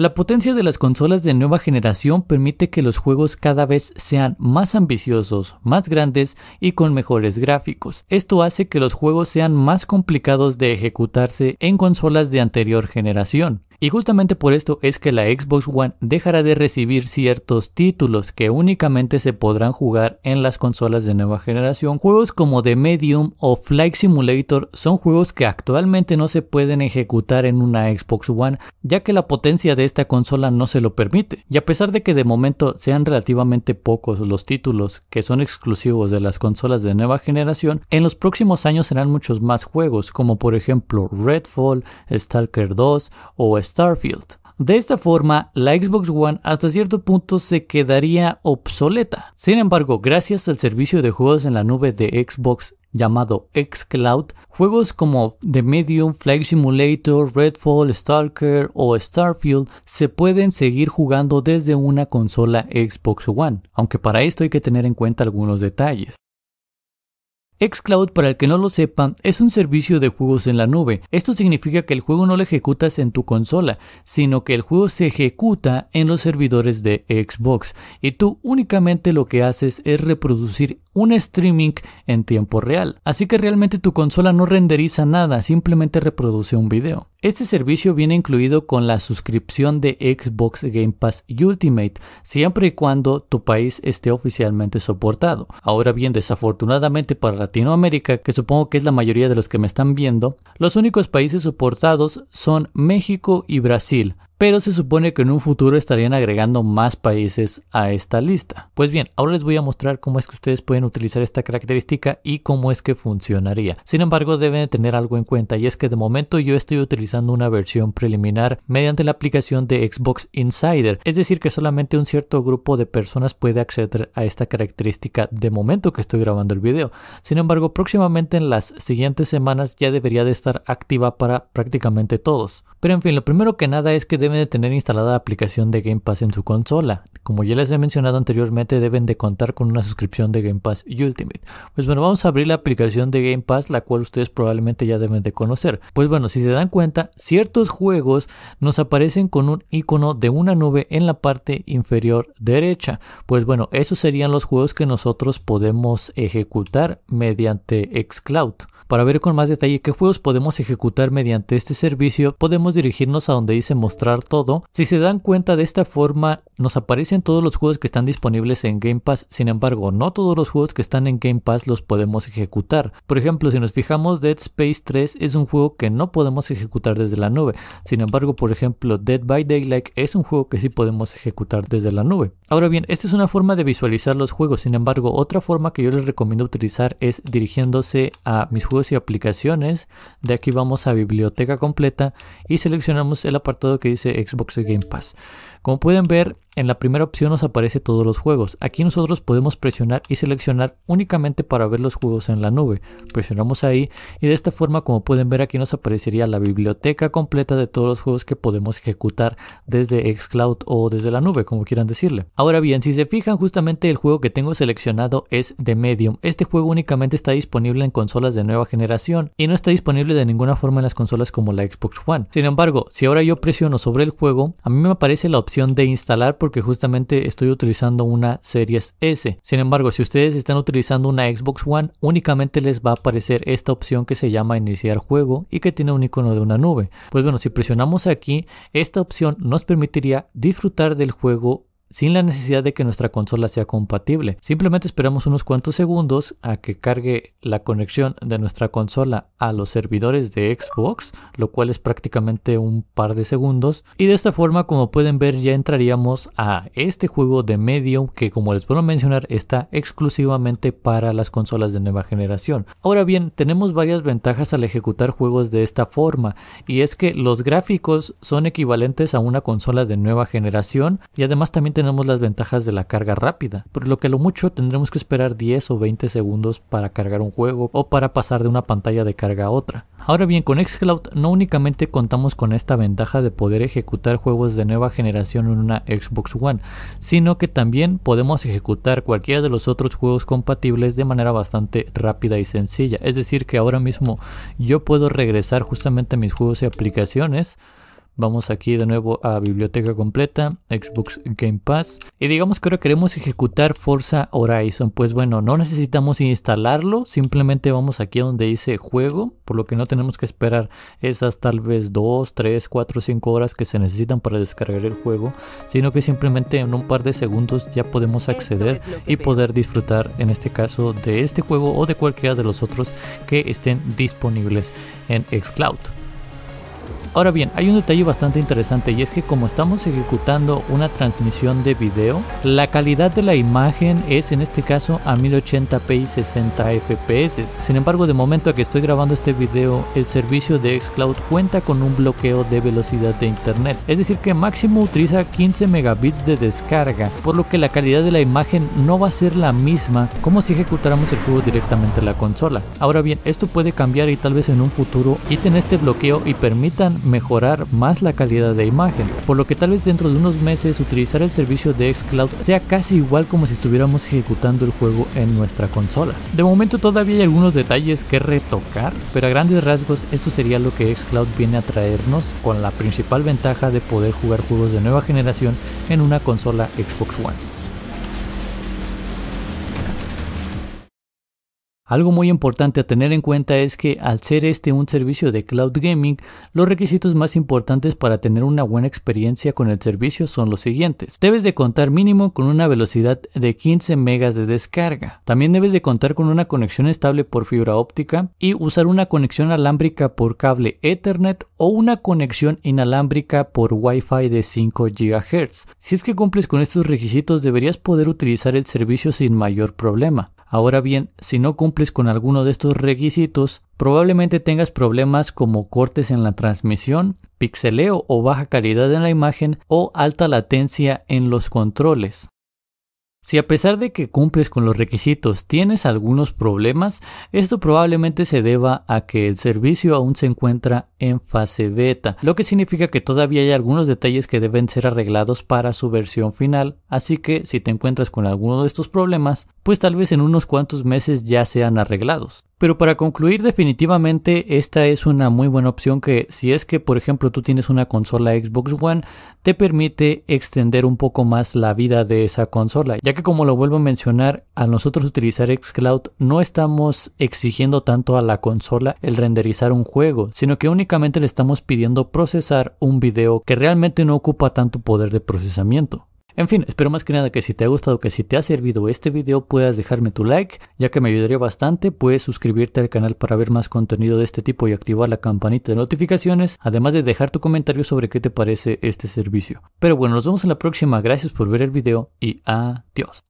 La potencia de las consolas de nueva generación permite que los juegos cada vez sean más ambiciosos, más grandes y con mejores gráficos. Esto hace que los juegos sean más complicados de ejecutarse en consolas de anterior generación. Y justamente por esto es que la Xbox One dejará de recibir ciertos títulos que únicamente se podrán jugar en las consolas de nueva generación. Juegos como The Medium o Flight Simulator son juegos que actualmente no se pueden ejecutar en una Xbox One, ya que la potencia de esta consola no se lo permite. Y a pesar de que de momento sean relativamente pocos los títulos que son exclusivos de las consolas de nueva generación, en los próximos años serán muchos más juegos, como por ejemplo Redfall, Stalker 2 o Starfield. De esta forma, la Xbox One hasta cierto punto se quedaría obsoleta. Sin embargo, gracias al servicio de juegos en la nube de Xbox llamado xCloud, juegos como The Medium, Flag Simulator, Redfall, Stalker o Starfield se pueden seguir jugando desde una consola Xbox One, aunque para esto hay que tener en cuenta algunos detalles. Xcloud, para el que no lo sepa, es un servicio de juegos en la nube. Esto significa que el juego no lo ejecutas en tu consola, sino que el juego se ejecuta en los servidores de Xbox y tú únicamente lo que haces es reproducir un streaming en tiempo real. Así que realmente tu consola no renderiza nada, simplemente reproduce un video. Este servicio viene incluido con la suscripción de Xbox Game Pass Ultimate, siempre y cuando tu país esté oficialmente soportado. Ahora bien, desafortunadamente para Latinoamérica, que supongo que es la mayoría de los que me están viendo, los únicos países soportados son México y Brasil, pero se supone que en un futuro estarían agregando más países a esta lista. Pues bien, ahora les voy a mostrar cómo es que ustedes pueden utilizar esta característica y cómo es que funcionaría. Sin embargo, deben tener algo en cuenta y es que de momento yo estoy utilizando una versión preliminar mediante la aplicación de Xbox Insider, es decir que solamente un cierto grupo de personas puede acceder a esta característica de momento que estoy grabando el video. Sin embargo, próximamente en las siguientes semanas ya debería de estar activa para prácticamente todos. Pero en fin, lo primero que nada es que deben de tener instalada la aplicación de Game Pass en su consola. Como ya les he mencionado anteriormente, deben de contar con una suscripción de Game Pass Ultimate. Pues bueno, vamos a abrir la aplicación de Game Pass, la cual ustedes probablemente ya deben de conocer. Pues bueno, si se dan cuenta, ciertos juegos nos aparecen con un icono de una nube en la parte inferior derecha. Pues bueno, esos serían los juegos que nosotros podemos ejecutar mediante Xcloud. Para ver con más detalle qué juegos podemos ejecutar mediante este servicio, podemos dirigirnos a donde dice mostrar todo. Si se dan cuenta de esta forma, nos aparecen todos los juegos que están disponibles en Game Pass, sin embargo, no todos los juegos que están en Game Pass los podemos ejecutar. Por ejemplo, si nos fijamos, Dead Space 3 es un juego que no podemos ejecutar desde la nube. Sin embargo, por ejemplo, Dead by Daylight es un juego que sí podemos ejecutar desde la nube. Ahora bien, esta es una forma de visualizar los juegos, sin embargo, otra forma que yo les recomiendo utilizar es dirigiéndose a mis juegos y aplicaciones. De aquí vamos a biblioteca completa y seleccionamos el apartado que dice Xbox Game Pass. Como pueden ver, en la primera opción nos aparece todos los juegos. Aquí nosotros podemos presionar y seleccionar únicamente para ver los juegos en la nube. Presionamos ahí y de esta forma como pueden ver aquí nos aparecería la biblioteca completa de todos los juegos que podemos ejecutar desde xCloud o desde la nube, como quieran decirle. Ahora bien, si se fijan justamente el juego que tengo seleccionado es de Medium. Este juego únicamente está disponible en consolas de nueva generación y no está disponible de ninguna forma en las consolas como la Xbox One. Sin embargo, si ahora yo presiono sobre el juego, a mí me aparece la opción de instalar porque justamente estoy utilizando una Series S. Sin embargo, si ustedes están utilizando una Xbox One, únicamente les va a aparecer esta opción que se llama iniciar juego y que tiene un icono de una nube. Pues bueno, si presionamos aquí, esta opción nos permitiría disfrutar del juego sin la necesidad de que nuestra consola sea compatible. Simplemente esperamos unos cuantos segundos a que cargue la conexión de nuestra consola a los servidores de Xbox, lo cual es prácticamente un par de segundos. Y de esta forma, como pueden ver, ya entraríamos a este juego de Medium que, como les puedo mencionar, está exclusivamente para las consolas de nueva generación. Ahora bien, tenemos varias ventajas al ejecutar juegos de esta forma, y es que los gráficos son equivalentes a una consola de nueva generación, y además también tenemos las ventajas de la carga rápida, por lo que a lo mucho tendremos que esperar 10 o 20 segundos para cargar un juego o para pasar de una pantalla de carga a otra. Ahora bien, con Xcloud no únicamente contamos con esta ventaja de poder ejecutar juegos de nueva generación en una Xbox One, sino que también podemos ejecutar cualquiera de los otros juegos compatibles de manera bastante rápida y sencilla. Es decir, que ahora mismo yo puedo regresar justamente a mis juegos y aplicaciones Vamos aquí de nuevo a biblioteca completa, Xbox Game Pass. Y digamos que ahora queremos ejecutar Forza Horizon. Pues bueno, no necesitamos instalarlo, simplemente vamos aquí a donde dice juego, por lo que no tenemos que esperar esas tal vez 2, 3, 4, 5 horas que se necesitan para descargar el juego, sino que simplemente en un par de segundos ya podemos acceder y poder disfrutar en este caso de este juego o de cualquiera de los otros que estén disponibles en Xcloud. Ahora bien, hay un detalle bastante interesante y es que como estamos ejecutando una transmisión de video, la calidad de la imagen es en este caso a 1080p y 60 fps. Sin embargo, de momento a que estoy grabando este video, el servicio de xCloud cuenta con un bloqueo de velocidad de internet. Es decir que máximo utiliza 15 megabits de descarga, por lo que la calidad de la imagen no va a ser la misma como si ejecutáramos el juego directamente en la consola. Ahora bien, esto puede cambiar y tal vez en un futuro quiten este bloqueo y permitan mejorar más la calidad de imagen, por lo que tal vez dentro de unos meses utilizar el servicio de xCloud sea casi igual como si estuviéramos ejecutando el juego en nuestra consola. De momento todavía hay algunos detalles que retocar, pero a grandes rasgos esto sería lo que xCloud viene a traernos con la principal ventaja de poder jugar juegos de nueva generación en una consola Xbox One. Algo muy importante a tener en cuenta es que al ser este un servicio de cloud gaming, los requisitos más importantes para tener una buena experiencia con el servicio son los siguientes. Debes de contar mínimo con una velocidad de 15 megas de descarga. También debes de contar con una conexión estable por fibra óptica y usar una conexión alámbrica por cable Ethernet o una conexión inalámbrica por Wi-Fi de 5 GHz. Si es que cumples con estos requisitos deberías poder utilizar el servicio sin mayor problema. Ahora bien, si no cumples con alguno de estos requisitos, probablemente tengas problemas como cortes en la transmisión, pixeleo o baja calidad en la imagen o alta latencia en los controles. Si a pesar de que cumples con los requisitos tienes algunos problemas, esto probablemente se deba a que el servicio aún se encuentra en fase beta, lo que significa que todavía hay algunos detalles que deben ser arreglados para su versión final, así que si te encuentras con alguno de estos problemas, pues tal vez en unos cuantos meses ya sean arreglados. Pero para concluir definitivamente esta es una muy buena opción que si es que por ejemplo tú tienes una consola Xbox One te permite extender un poco más la vida de esa consola, ya que como lo vuelvo a mencionar, a nosotros utilizar Xcloud no estamos exigiendo tanto a la consola el renderizar un juego, sino que únicamente le estamos pidiendo procesar un video que realmente no ocupa tanto poder de procesamiento. En fin, espero más que nada que si te ha gustado, que si te ha servido este video puedas dejarme tu like, ya que me ayudaría bastante, puedes suscribirte al canal para ver más contenido de este tipo y activar la campanita de notificaciones, además de dejar tu comentario sobre qué te parece este servicio. Pero bueno, nos vemos en la próxima, gracias por ver el video y adiós.